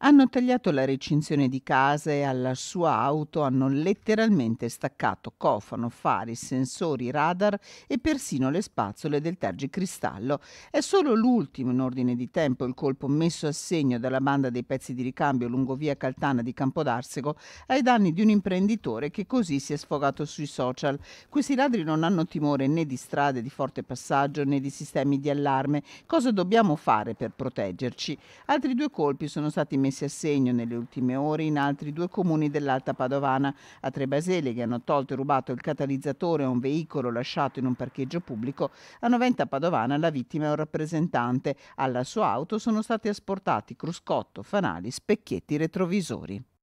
hanno tagliato la recinzione di casa e alla sua auto, hanno letteralmente staccato cofano, fari, sensori, radar e persino le spazzole del tergicristallo. È solo l'ultimo in ordine di tempo il colpo messo a segno dalla banda dei pezzi di ricambio lungo via Caltana di Campodarsego ai danni di un imprenditore che così si è sfogato sui social. Questi ladri non hanno timore né di strade di forte passaggio né di sistemi di allarme. Cosa dobbiamo fare per proteggerci? Altri due colpi sono stati messi messi a segno nelle ultime ore in altri due comuni dell'Alta Padovana, a Trebasele, che hanno tolto e rubato il catalizzatore a un veicolo lasciato in un parcheggio pubblico, a Noventa Padovana la vittima è un rappresentante. Alla sua auto sono stati asportati cruscotto, fanali, specchietti retrovisori.